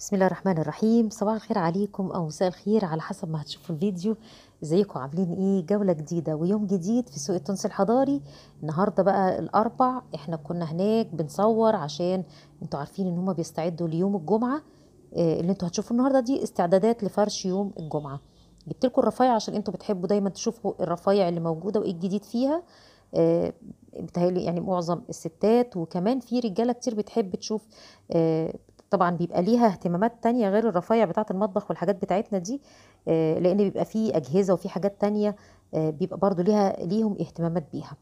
بسم الله الرحمن الرحيم صباح الخير عليكم او مساء الخير على حسب ما هتشوفوا الفيديو ازيكم عاملين ايه جوله جديده ويوم جديد في سوق التونس الحضاري النهارده بقى الاربع احنا كنا هناك بنصور عشان انتوا عارفين ان هما بيستعدوا ليوم الجمعه آه، اللي انتوا هتشوفوا النهارده دي استعدادات لفرش يوم الجمعه جبت لكم الرفايع عشان انتوا بتحبوا دايما تشوفوا الرفايع اللي موجوده وايه الجديد فيها آه، بتهيألي يعني معظم الستات وكمان في رجاله كتير بتحب تشوف آه، طبعا بيبقى ليها اهتمامات تانية غير الرفايع بتاعة المطبخ والحاجات بتاعتنا دي آه، لأن بيبقى فيه أجهزة وفي حاجات تانية آه، بيبقى برضو ليها ليهم اهتمامات بيها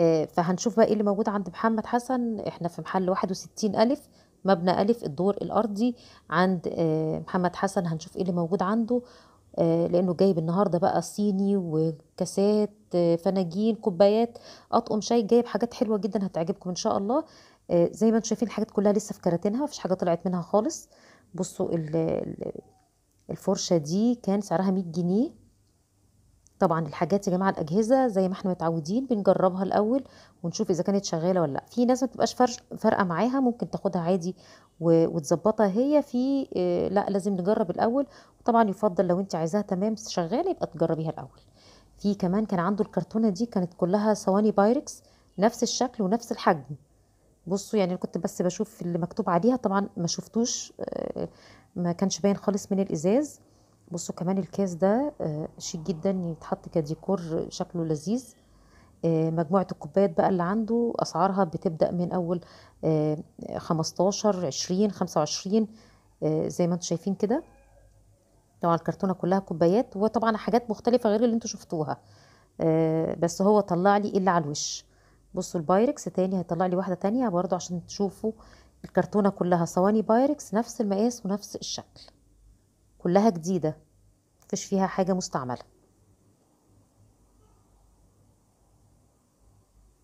آه، فهنشوف بقى ايه اللي موجود عند محمد حسن احنا في محل 61 ألف مبنى ألف الدور الأرضي عند محمد حسن هنشوف ايه اللي موجود عنده لأنه جايب النهاردة بقى صيني وكاسات فناجين كوبايات أطقم شاي جايب حاجات حلوة جدا هتعجبكم إن شاء الله آه، زي ما انتم شايفين الحاجات كلها لسه في كراتينها مفيش حاجه طلعت منها خالص بصوا الفرشه دي كان سعرها 100 جنيه طبعا الحاجات يا جماعه الاجهزه زي ما احنا متعودين بنجربها الاول ونشوف اذا كانت شغاله ولا لا في ناس ما بتبقاش فارقه معاها ممكن تاخدها عادي وتظبطها هي في آه، لا لازم نجرب الاول وطبعا يفضل لو انت عايزاها تمام شغاله يبقى تجربيها الاول في كمان كان عنده الكرتونه دي كانت كلها صواني بايركس نفس الشكل ونفس الحجم بصوا يعني كنت بس بشوف اللي مكتوب عليها طبعا ما شفتوش آه، ما كانش باين خالص من الازاز بصوا كمان الكاس ده آه، شيك جدا يتحط كديكور شكله لذيذ آه، مجموعة الكوبايات بقى اللي عنده أسعارها بتبدأ من أول 15 20 25 زي ما انتم شايفين كده طبعا الكرتونة كلها كوبايات وطبعا حاجات مختلفة غير اللي انتم شفتوها بس هو طلع لي إلا على الوش بصوا البايركس تاني هيطلع لي واحده تانية برضو عشان تشوفوا الكرتونه كلها صواني بايركس نفس المقاس ونفس الشكل كلها جديده مفيش فيها حاجه مستعمله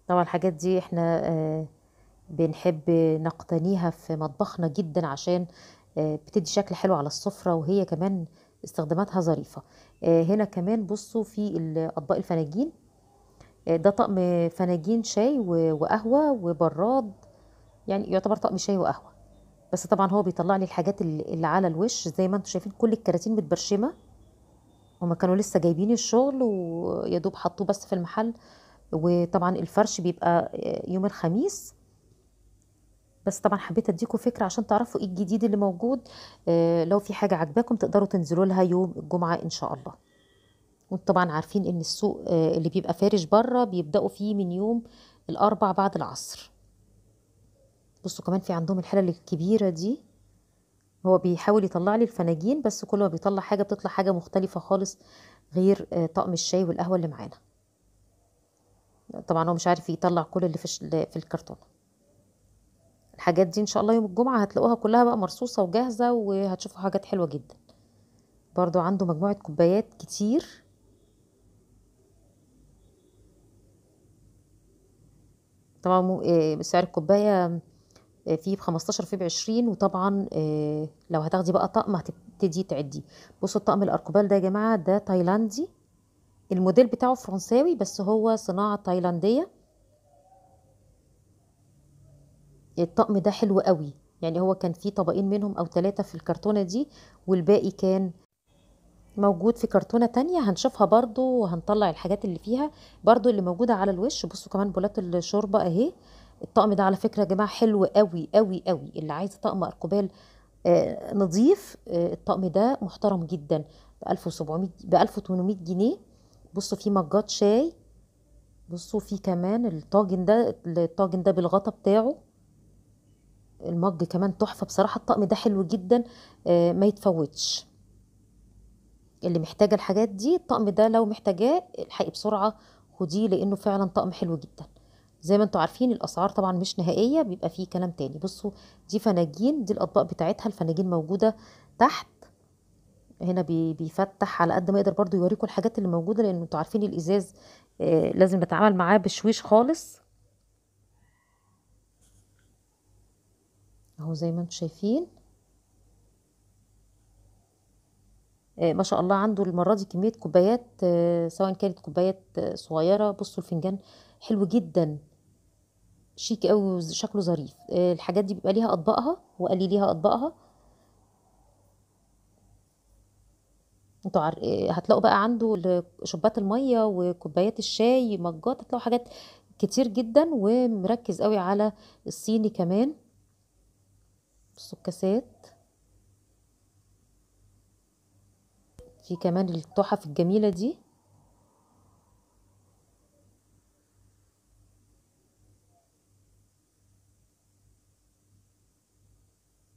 طبعا الحاجات دي احنا آه، بنحب نقتنيها في مطبخنا جدا عشان آه، بتدي شكل حلو على السفره وهي كمان استخداماتها ظريفه آه، هنا كمان بصوا في الاطباق الفناجين آه، ده طقم فناجين شاي وقهوة وبراد يعني يعتبر طقم شاي وقهوة بس طبعا هو بيطلع لي الحاجات اللي على الوش زي ما انتم شايفين كل الكراتين متبرشمة هما كانوا لسه جايبين الشغل ويا دوب حطوه بس في المحل وطبعا الفرش بيبقى آه، يوم الخميس بس طبعا حبيت اديكم فكره عشان تعرفوا ايه الجديد اللي موجود آه، لو في حاجه عجباكم تقدروا تنزلوا لها يوم الجمعه ان شاء الله وطبعا عارفين ان السوق آه، اللي بيبقى فارش بره بيبداوا فيه من يوم الاربع بعد العصر بصوا كمان في عندهم الحلل الكبيره دي هو بيحاول يطلع لي الفناجين بس كل ما بيطلع حاجه بتطلع حاجه مختلفه خالص غير آه، طقم الشاي والقهوه اللي معانا طبعا هو مش عارف يطلع كل اللي في الكرتونه الحاجات دي ان شاء الله يوم الجمعه هتلاقوها كلها بقى مرصوصه وجاهزه وهتشوفوا حاجات حلوه جدا برضو عنده مجموعه كوبايات كتير طبعا آه، سعر الكوباية آه، في بخمستاشر في بعشرين وطبعا آه، لو هتاخدي بقى طقم هتبتدي تعدي بصوا الطقم الأركوبال ده يا جماعة ده تايلاندي الموديل بتاعه فرنساوي بس هو صناعة تايلاندية الطقم ده حلو قوي يعني هو كان فيه طبقين منهم او ثلاثة في الكرتونة دي والباقي كان موجود في كرتونة تانية هنشوفها برضو وهنطلع الحاجات اللي فيها برضو اللي موجودة على الوش بصوا كمان بولات الشوربة اهي الطقم ده على فكرة يا جماعة حلو قوي قوي قوي اللي عايز طقم ارقبال آه، نظيف آه، الطقم ده محترم جدا ب 1700 ب 1800 جنيه بصوا في مجات شاي بصوا في كمان الطاجن ده الطاجن ده بالغطا بتاعه المج كمان تحفة بصراحة الطقم ده حلو جدا آه، ما يتفوتش اللي محتاجه الحاجات دي الطقم ده لو محتاجاه الحقي بسرعه خديه لانه فعلا طقم حلو جدا زي ما انتوا عارفين الاسعار طبعا مش نهائيه بيبقى فيه كلام تاني بصوا دي فناجين دي الاطباق بتاعتها الفناجين موجوده تحت هنا بيفتح على قد ما يقدر برضو يوريكم الحاجات اللي موجوده لان انتوا عارفين الازاز آه، لازم نتعامل معاه بشويش خالص اهو زي ما انتوا شايفين آه، ما شاء الله عنده المره دي كميه كوبايات آه، سواء كانت كوبايات آه، صغيره بصوا الفنجان حلو جدا شيك قوي وشكله ظريف الحاجات دي بيبقى ليها اطباقها وقالي ليها اطباقها انتوا عار... هتلاقوا بقى عنده شبات الميه وكوبايات الشاي مجات هتلاقوا حاجات كتير جدا ومركز قوي على الصيني كمان السكاسات في كمان التحف الجميلة دي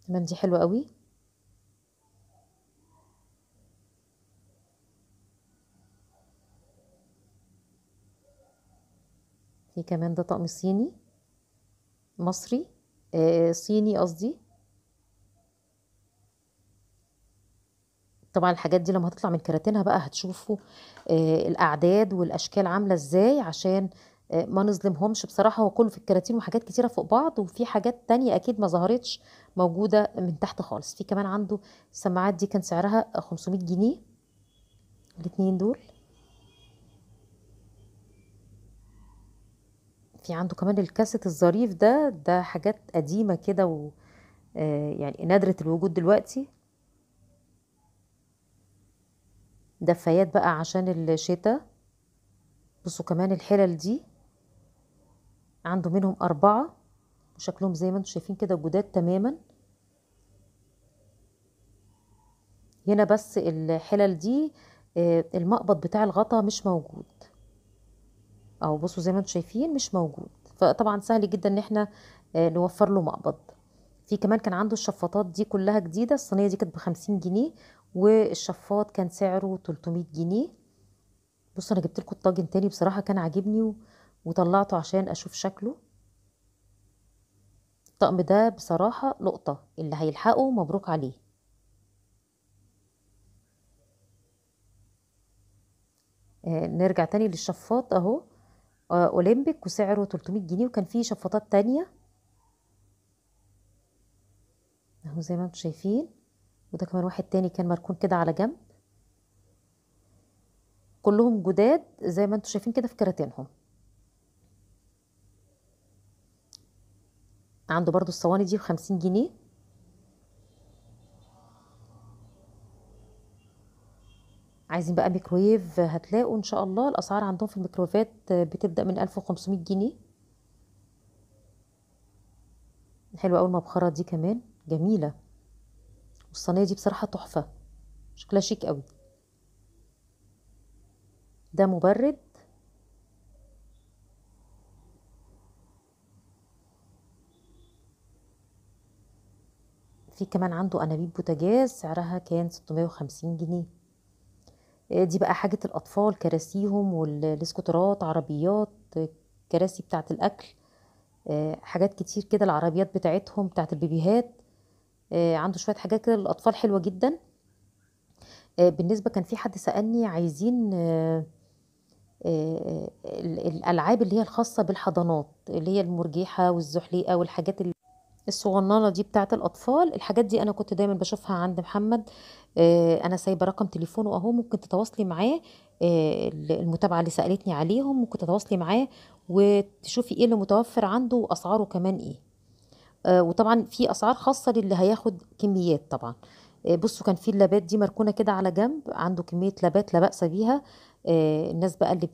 كمان دي حلوة قوي في كمان ده طقم صيني مصري آه صيني قصدي طبعا الحاجات دي لما هتطلع من كراتينها بقى هتشوفوا آه، الاعداد والاشكال عامله ازاي عشان آه، ما نظلمهمش بصراحه هو كله في الكراتين وحاجات كتيره فوق بعض وفي حاجات تانية اكيد ما ظهرتش موجوده من تحت خالص في كمان عنده السماعات دي كان سعرها 500 جنيه الاتنين دول في عنده كمان الكاسيت الظريف ده ده حاجات قديمه كده و آه، يعني نادره الوجود دلوقتي دفايات بقى عشان الشتاء بصوا كمان الحلل دي عنده منهم أربعة وشكلهم زي ما انتم شايفين كده جداد تماما هنا بس الحلل دي آه، المقبض بتاع الغطا مش موجود او بصوا زي ما انتم شايفين مش موجود فطبعا سهل جدا ان احنا آه، نوفر له مقبض في كمان كان عنده الشفاطات دي كلها جديدة الصينية دي كانت بخمسين جنيه والشفاط كان سعره 300 جنيه بص انا جبت لكم الطاجن تاني بصراحه كان عاجبني وطلعته عشان اشوف شكله الطقم ده بصراحه لقطه اللي هيلحقه مبروك عليه آه نرجع تاني للشفاط اهو آه اولمبيك وسعره 300 جنيه وكان فيه شفاطات تانية اهو زي ما انتم شايفين وده كمان واحد تاني كان مركون كده على جنب كلهم جداد زي ما انتم شايفين كده في كراتينهم عنده برضو الصواني دي بخمسين جنيه عايزين بقى ميكرويف هتلاقوا ان شاء الله الاسعار عندهم في الميكرويفات بتبدا من 1500 جنيه حلوه اول مبخره دي كمان جميله والصينية دي بصراحة تحفة شكلها شيك قوي ده مبرد في كمان عنده انابيب بوتاجاز سعرها كان 650 جنيه آه، دي بقى حاجة الأطفال كراسيهم والسكوترات عربيات كراسي بتاعة الأكل آه، حاجات كتير كده العربيات بتاعتهم بتاعة البيبيهات آه، عنده شويه حاجات كده للاطفال حلوه جدا آه، بالنسبه كان في حد سالني عايزين آه، الالعاب اللي هي الخاصه بالحضانات اللي هي المرجيحه والزحليقه والحاجات اللي الصغننه دي بتاعه الاطفال الحاجات دي انا كنت دايما بشوفها عند محمد انا سايبه رقم تليفونه اهو ممكن تتواصلي معاه المتابعه اللي سالتني عليهم ممكن تتواصلي معاه وتشوفي ايه اللي متوفر عنده واسعاره كمان ايه آه، وطبعا في اسعار خاصه للي هياخد كميات طبعا آه، بصوا كان في اللابات دي مركونه كده على جنب عنده كميه لابات لا باس بيها آه، الناس بقى اللي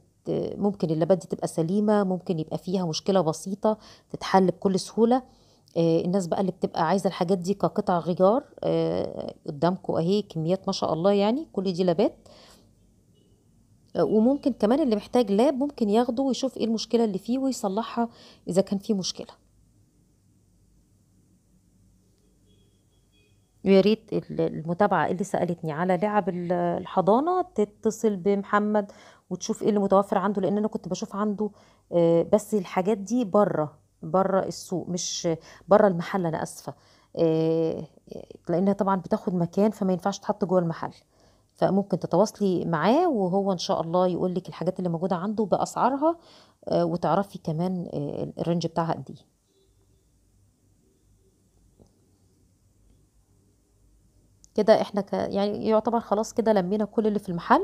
ممكن اللابات دي تبقى سليمه ممكن يبقى فيها مشكله بسيطه تتحل بكل سهوله الناس بقى اللي بتبقى عايزه الحاجات دي كقطع غيار قدامكم اهي كميات ما شاء الله يعني كل دي لابات وممكن كمان اللي محتاج لاب ممكن ياخده ويشوف ايه المشكله اللي فيه ويصلحها اذا كان في مشكله يا ريت المتابعة اللي سألتني على لعب الحضانة تتصل بمحمد وتشوف ايه اللي متوفر عنده لان انا كنت بشوف عنده آه، بس الحاجات دي بره بره السوق مش بره المحل انا اسفة آه، لانها طبعا بتاخد مكان فما ينفعش تحط جوه المحل فممكن تتواصلي معاه وهو ان شاء الله يقول لك الحاجات اللي موجوده عنده باسعارها آه، وتعرفي كمان الرينج بتاعها قد ايه كده احنا ك... يعني يعتبر خلاص كده لمينا كل اللي في المحل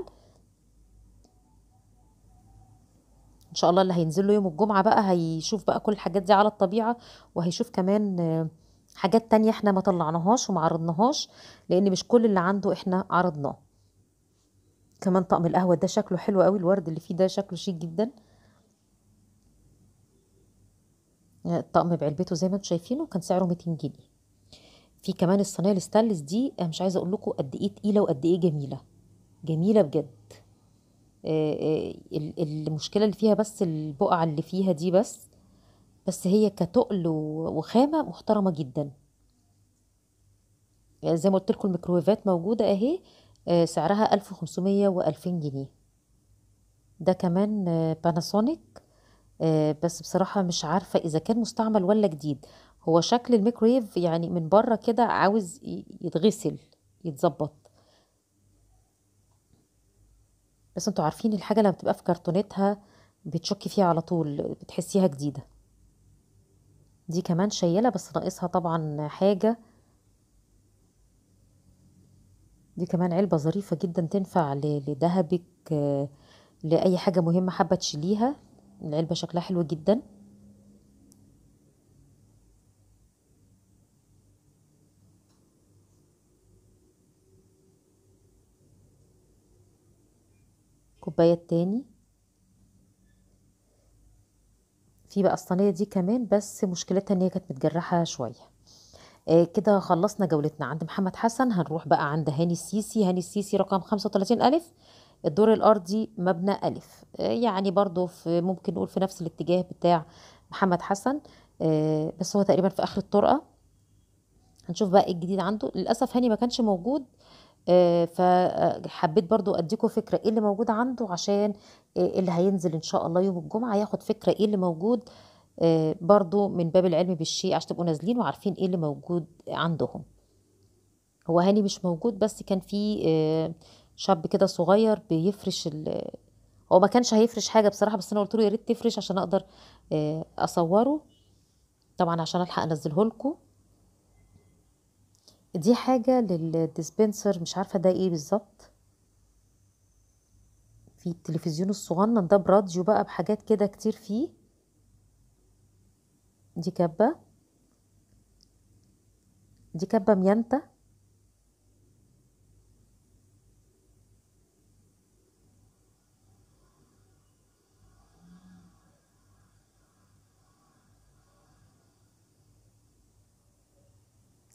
ان شاء الله اللي هينزل له يوم الجمعه بقى هيشوف بقى كل الحاجات دي على الطبيعه وهيشوف كمان حاجات تانية احنا ما طلعناهاش وما عرضناهاش لان مش كل اللي عنده احنا عرضناه كمان طقم القهوه ده شكله حلو قوي الورد اللي فيه ده شكله شيك جدا آه، الطقم بعلبته زي ما انتم شايفينه كان سعره 200 جنيه في كمان الصينيه الستانلس دي انا مش عايزه اقول لكم قد ايه تقيله وقد ايه جميله جميله بجد آه، آه، المشكله اللي فيها بس البقعه اللي فيها دي بس بس هي كتقل وخامه محترمه جدا يعني زي ما قلت لكم الميكرويفات موجوده اهي آه، سعرها 1500 و2000 جنيه ده كمان باناسونيك بس بصراحه مش عارفه اذا كان مستعمل ولا جديد هو شكل الميكرويف يعني من بره كده عاوز يتغسل يتظبط بس انتوا عارفين الحاجه لما بتبقى في كرتونتها بتشكي فيها على طول بتحسيها جديده دي كمان شيله بس ناقصها طبعا حاجه دي كمان علبه ظريفه جدا تنفع لدهبك آه، لاي حاجه مهمه حابه تشيليها العلبه شكلها حلو جدا الكوباية التاني في بقى الصينية دي كمان بس مشكلتها ان هي كانت متجرحة شوية آه كده خلصنا جولتنا عند محمد حسن هنروح بقى عند هاني السيسي هاني السيسي رقم 35 ألف الدور الأرضي مبنى ألف آه يعني برضو في ممكن نقول في نفس الاتجاه بتاع محمد حسن آه بس هو تقريبا في آخر الطرقة هنشوف بقى ايه الجديد عنده للأسف هاني ما كانش موجود آه، فحبيت برضو اديكم فكره ايه اللي موجود عنده عشان آه، اللي هينزل ان شاء الله يوم الجمعه ياخد فكره ايه اللي موجود آه، برضو من باب العلم بالشيء عشان تبقوا نازلين وعارفين ايه اللي موجود عندهم هو هاني مش موجود بس كان في شاب كده صغير بيفرش ال هو ما كانش هيفرش حاجه بصراحه بس انا قلت له يا ريت تفرش عشان اقدر اصوره طبعا عشان الحق انزله لكم دي حاجة للديسبنسر مش عارفة ده ايه بالظبط في التلفزيون الصغنن ده براديو بقى بحاجات كده كتير فيه دي كبة دي كبة ميانتا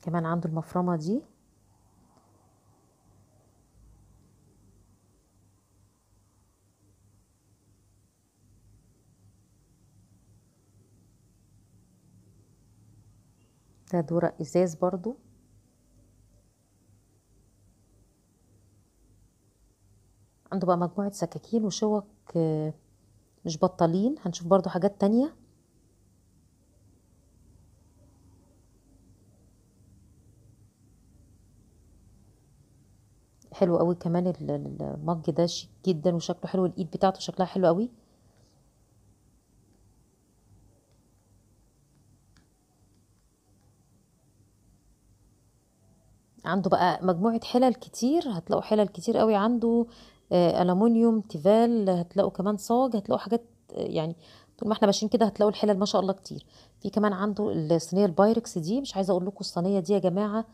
كمان عنده المفرمة دي ده دورة ازاز برضو عنده بقى مجموعة سكاكين وشوك آه، مش بطالين هنشوف برضو حاجات تانية حلو قوي كمان المج ده شيك جدا وشكله حلو الايد بتاعته شكلها حلو قوي عنده بقى مجموعة حلل كتير هتلاقوا حلل كتير قوي عنده آه، ألمونيوم تيفال هتلاقوا كمان صاج هتلاقوا حاجات آه، يعني طول ما احنا ماشيين كده هتلاقوا الحلل ما شاء الله كتير في كمان عنده الصينية البايركس دي مش عايزة اقول لكم الصينية دي يا جماعة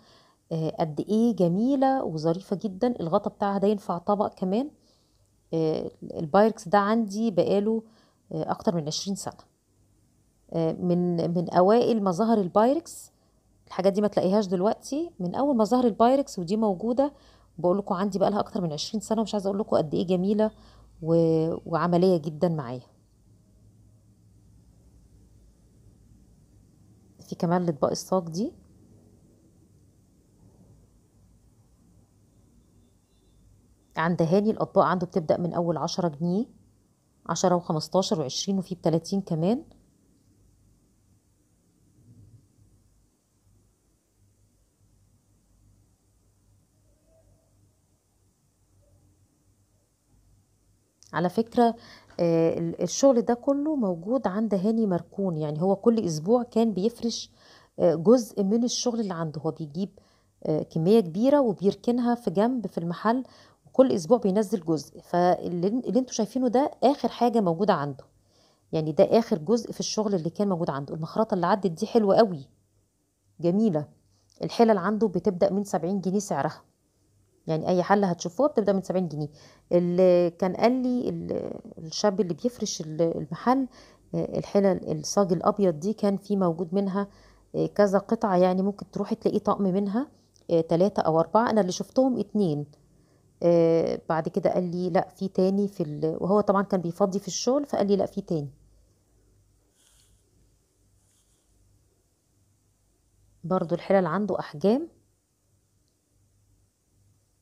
آه، قد ايه جميله وظريفه جدا الغطا بتاعها ده ينفع طبق كمان آه، البايركس ده عندي بقاله آه، اكتر من عشرين سنه من من اوائل ما ظهر البايركس الحاجات دي ما تلاقيهاش دلوقتي من اول ما ظهر البايركس ودي موجوده بقول لكم عندي بقالها اكتر من عشرين سنه ومش عايزه اقول لكم قد ايه جميله وعمليه جدا معايا في كمان الاطباق الصاج دي عند هاني الأطباق عنده بتبدأ من أول عشرة جنيه عشرة وخمستاشر وعشرين وفي بتلاتين كمان على فكرة آه، الشغل ده كله موجود عند هاني مركون يعني هو كل أسبوع كان بيفرش آه، جزء من الشغل اللي عنده هو بيجيب آه، كمية كبيرة وبيركنها في جنب في المحل كل اسبوع بينزل جزء فاللي انتوا شايفينه ده اخر حاجه موجوده عنده يعني ده اخر جزء في الشغل اللي كان موجود عنده المخرطه اللي عدت دي حلوه قوي جميله الحلل عنده بتبدا من 70 جنيه سعرها يعني اي حل هتشوفوها بتبدا من 70 جنيه اللي كان قال لي الشاب اللي بيفرش المحل آه، الحلل الصاج الابيض دي كان في موجود منها آه، كذا قطعه يعني ممكن تروحي تلاقي طقم منها ثلاثة آه، او اربعة انا اللي شفتهم اتنين آه، بعد كده قال لي لا في تاني في ال... وهو طبعا كان بيفضي في الشغل فقال لي لا في تاني برضو الحلل عنده احجام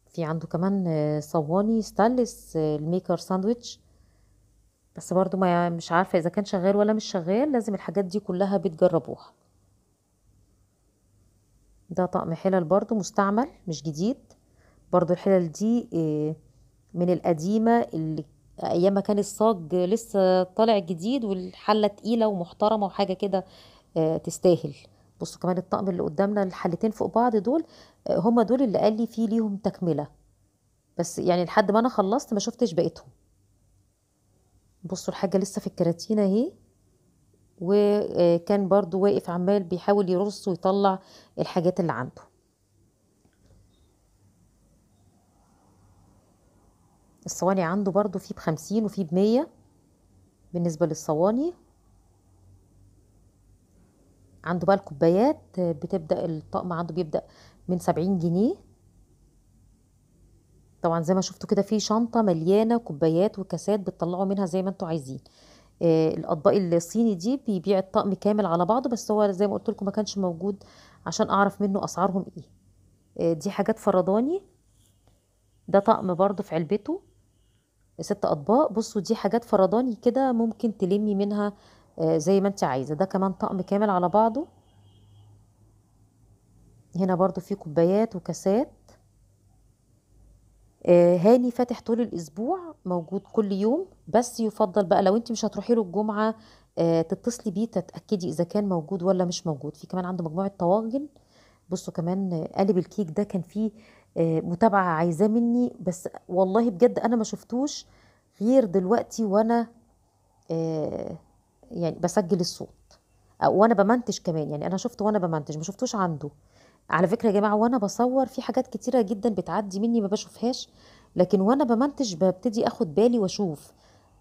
في عنده كمان آه، صواني ستانلس آه، الميكر ساندويتش بس برضو ما مش عارفه اذا كان شغال ولا مش شغال لازم الحاجات دي كلها بتجربوها ده طقم حلل برضو مستعمل مش جديد برضو الحلل دي آه، من القديمة اللي أيام ما كان الصاج لسه طالع جديد والحلة تقيلة ومحترمة وحاجة كده آه، تستاهل بصوا كمان الطقم اللي قدامنا الحلتين فوق بعض دول آه، هما دول اللي قال لي فيه ليهم تكملة بس يعني لحد ما أنا خلصت ما شفتش بقيتهم بصوا الحاجة لسه في الكراتينة اهي وكان برضو واقف عمال بيحاول يرص ويطلع الحاجات اللي عنده الصواني عنده برضو فيه بخمسين وفيه بمية بالنسبة للصواني عنده بقى الكوبايات بتبدأ الطقم عنده بيبدأ من سبعين جنيه طبعا زي ما شفتوا كده في شنطة مليانة كوبايات وكاسات بتطلعوا منها زي ما انتوا عايزين آه الاطباق الصيني دي بيبيع الطقم كامل على بعضه بس هو زي ما قلت لكم ما كانش موجود عشان اعرف منه اسعارهم ايه آه دي حاجات فرداني ده طقم برضه في علبته ست اطباق بصوا دي حاجات فرداني كده ممكن تلمي منها آه، زي ما انت عايزه ده كمان طقم كامل على بعضه هنا برضو في كوبايات وكاسات آه، هاني فاتح طول الاسبوع موجود كل يوم بس يفضل بقى لو انت مش هتروحي له الجمعه آه، تتصلي بيه تتاكدي اذا كان موجود ولا مش موجود في كمان عنده مجموعه طواجن بصوا كمان قالب الكيك ده كان فيه آه، متابعه عايزاه مني بس والله بجد انا ما شفتوش غير دلوقتي وانا آه، يعني بسجل الصوت وانا بمنتج كمان يعني انا شفته وانا بمنتج ما شفتوش عنده على فكره يا جماعه وانا بصور في حاجات كتيره جدا بتعدي مني ما بشوفهاش لكن وانا بمنتج ببتدي اخد بالي واشوف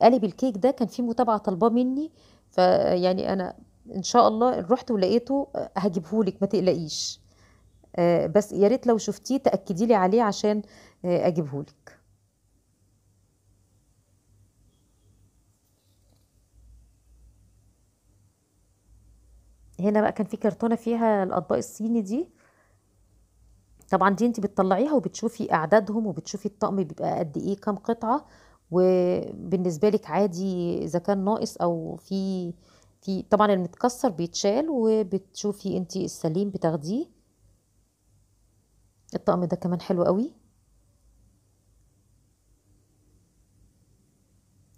قالب الكيك ده كان في متابعه طالباه مني فيعني انا ان شاء الله رحت ولقيته آه، هجيبهولك ما تقلقيش آه، بس يا ريت لو شفتيه تاكدي لي عليه عشان آه، اجيبهولك هنا بقى كان في كرتونه فيها الاطباق الصيني دي طبعا دي انت بتطلعيها وبتشوفي اعدادهم وبتشوفي الطقم بيبقى قد ايه كام قطعه وبالنسبه لك عادي اذا كان ناقص او في في طبعا المتكسر بيتشال وبتشوفي انت السليم بتاخديه الطقم ده كمان حلو قوي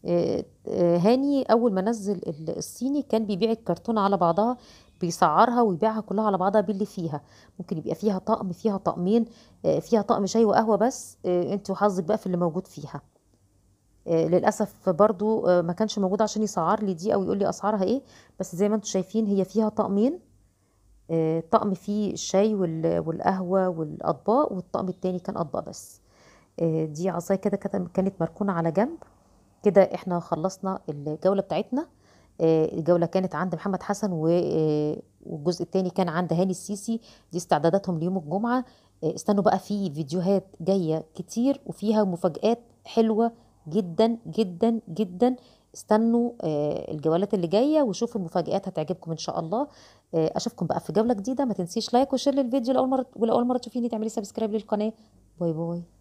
آه، آه، هاني اول ما نزل الصيني كان بيبيع الكرتونه على بعضها بيسعرها ويبيعها كلها على بعضها باللي فيها ممكن يبقى فيها طقم فيها طقمين آه، فيها طقم شاي وقهوه بس انت وحظك بقى في اللي موجود فيها للاسف برضو ما كانش موجود عشان يسعر لي دي او يقول لي اسعارها ايه بس زي ما انتم شايفين هي فيها طقمين آه، طقم فيه الشاي والقهوة والأطباق والطقم التاني كان أطباق بس آه، دي عصاية كده كانت مركونة على جنب كده احنا خلصنا الجولة بتاعتنا آه، الجولة كانت عند محمد حسن والجزء التاني كان عند هاني السيسي دي استعداداتهم ليوم الجمعة استنوا بقى في فيديوهات جاية كتير وفيها مفاجآت حلوة جدا جدا جدا استنوا الجولات اللي جايه وشوفوا المفاجآت هتعجبكم ان شاء الله آه، اشوفكم بقى في جوله جديده ما تنسيش لايك وشير للفيديو لاول مره ولاول مره تشوفيني تعملي سبسكرايب للقناه باي باي